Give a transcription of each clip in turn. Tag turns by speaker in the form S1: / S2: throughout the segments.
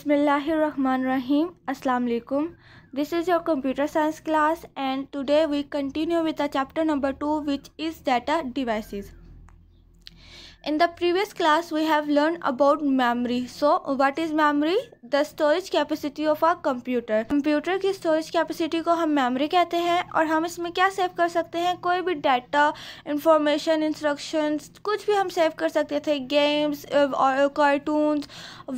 S1: Bismillahirrahmanirrahim. Assalamualaikum. This is your computer science class and today we continue with the chapter number 2 which is data devices. In the previous class, we have learned about memory. So, what is memory? The storage capacity of a computer. computer की storage capacity को हम memory कहते हैं और हम इसमें क्या save कर सकते हैं कोई भी data, information, instructions कुछ भी हम save कर सकते थे games, cartoons,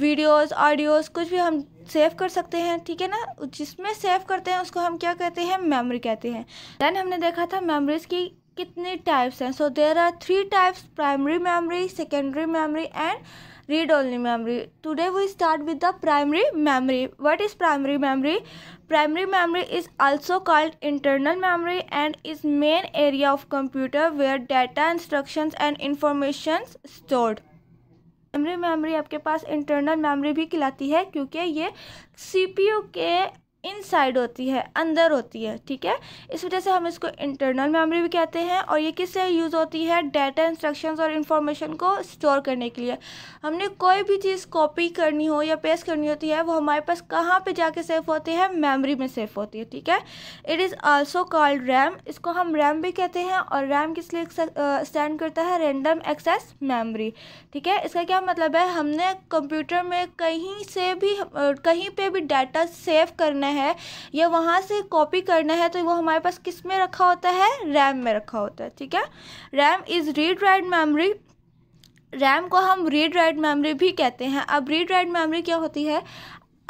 S1: videos, audios कुछ भी हम सेव कर सकते हैं ठीक है ना जिसमें सेव करते हैं उसको हम क्या कहते हैं मेमोरी कहते हैं देन हमने देखा था मेमोरीज की कितने टाइप्स हैं so there are three types primary memory secondary memory and read only memory today we start with the primary memory what is primary memory primary memory is also called internal memory and is main area of computer where data instruction and information stored primary memory आपके पास internal memory भी खिलाती है क्योंकि ये CPU के inside होती है अंदर होती है ठीक है इस वजह से हम इसको इंटरनल मेमोरी भी कहते हैं और ये किस लिए यूज़ होती है डाटा इंस्ट्रक्शंस और इन्फॉर्मेशन को स्टोर करने के लिए हमने कोई भी चीज़ कॉपी करनी हो या पेस्ट करनी होती है वो हमारे पास कहाँ पे जाके सेफ होती है मेमोरी में सेफ होती है ठीक है it is also called RAM इसको हम रैम भी कहते हैं और रैम किस लिए स्टैंड करता है रेंडम एक्सेस मेमोरी ठीक है इसका क्या मतलब है हमने कंप्यूटर में कहीं से भी कहीं पर भी डाटा सेव करना है या वहाँ से कॉपी करना है तो वो हमारे पास किस में रखा होता है रैम में रखा होता है ठीक है RAM is read write memory RAM को हम रीड राइट मेमोरी भी कहते हैं अब रीड राइट मेमोरी क्या होती है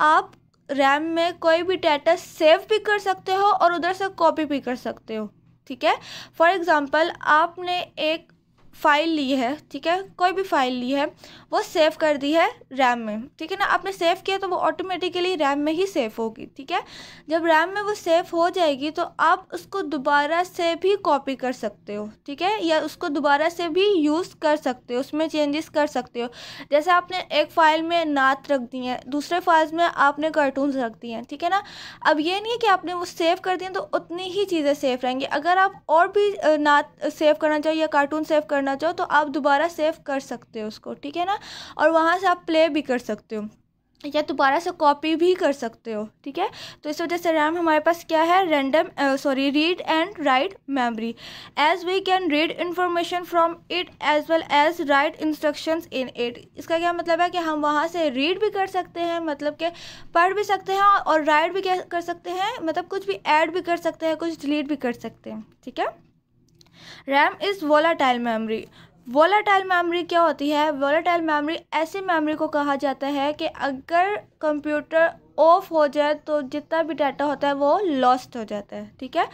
S1: आप रैम में कोई भी डाटा सेव भी कर सकते हो और उधर से कॉपी भी कर सकते हो ठीक है फॉर एग्ज़ाम्पल आपने एक फाइल ली है ठीक है कोई भी फाइल ली है वो सेव कर दी है रैम में ठीक है ना आपने सेव किया तो वो ऑटोमेटिकली रैम में ही सेव होगी ठीक है जब रैम में वो सेव हो जाएगी तो आप उसको दोबारा से भी कॉपी कर सकते हो ठीक है या उसको दोबारा से भी यूज़ कर सकते हो उसमें चेंजेस कर सकते हो जैसे आपने एक फ़ाइल में नात रख दी है दूसरे फाइल्स में आपने कार्टून्स रख दिए हैं ठीक है ना अब ये नहीं है कि आपने वो सेव कर दिए तो उतनी ही चीज़ें सेफ रहेंगी अगर आप और भी नात सेव करना चाहो या कार्टून सेव कर करना चाहो तो आप दोबारा सेव कर सकते हो उसको ठीक है ना और वहाँ से आप प्ले भी कर सकते हो या दोबारा से कॉपी भी कर सकते हो ठीक है तो इस वजह से रैम हमारे पास क्या है random sorry read and write memory as we can read information from it as well as write instructions in it इसका क्या मतलब है कि हम वहाँ से रीड भी कर सकते हैं मतलब के पढ़ भी सकते हैं और राइट भी कर सकते हैं मतलब कुछ भी ऐड भी कर सकते हैं कुछ डिलीट भी कर सकते हैं ठीक है RAM is volatile memory volatile memory क्या होती है वोलाटाइल मेमोरी ऐसी मेमोरी को कहा जाता है कि अगर कंप्यूटर ऑफ हो जाए तो जितना भी डाटा होता है वो लॉस्ट हो जाता है ठीक है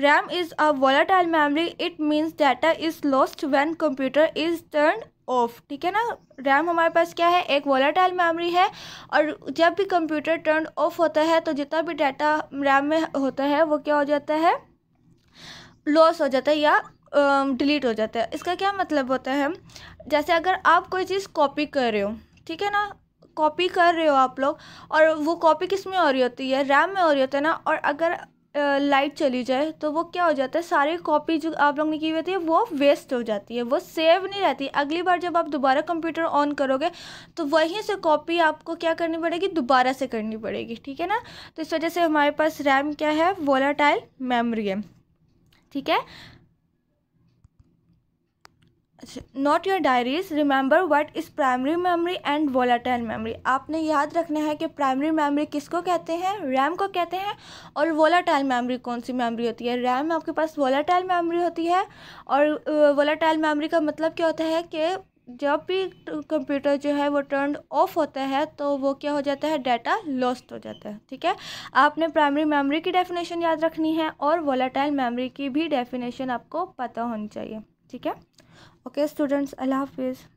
S1: RAM is a volatile memory it means data is lost when computer is turn off ठीक है ना रैम हमारे पास क्या है एक वोलाटाइल मेमोरी है और जब भी कंप्यूटर टर्न ऑफ होता है तो जितना भी डाटा रैम में होता है वो क्या हो जाता है लॉस हो जाता है या डिलीट हो जाता है इसका क्या मतलब होता है जैसे अगर आप कोई चीज़ कॉपी कर रहे हो ठीक है ना कॉपी कर रहे हो आप लोग और वो कॉपी किस में हो रही होती है रैम में हो रही होती है ना और अगर लाइट चली जाए तो वो क्या हो जाता है सारी कॉपी जो आप लोग ने की हुई थी है वो वेस्ट हो जाती है वो सेव नहीं रहती अगली बार जब आप दोबारा कंप्यूटर ऑन करोगे तो वहीं से कॉपी आपको क्या करनी पड़ेगी दोबारा से करनी पड़ेगी ठीक है ना तो इस वजह से हमारे पास रैम क्या है वोलाटाइल मेमोरी है ठीक है note your diaries remember what is primary memory and volatile memory आपने याद रखना है कि प्राइमरी मेमरी किसको कहते हैं रैम को कहते हैं और वॉलेटाइल मेमरी कौन सी मेमरी होती है रैम आपके पास वॉलेटाइल मेमोरी होती है और वॉलेटाइल मेमरी का मतलब क्या होता है कि जब भी कंप्यूटर जो है वो टर्न ऑफ होता है तो वो क्या हो जाता है डाटा लॉस्ट हो जाता है ठीक है आपने प्राइमरी मेमोरी की डेफिनेशन याद रखनी है और वोलाटाइल मेमोरी की भी डेफिनेशन आपको पता होनी चाहिए ठीक है ओके स्टूडेंट्स अल्लाह हाफिज़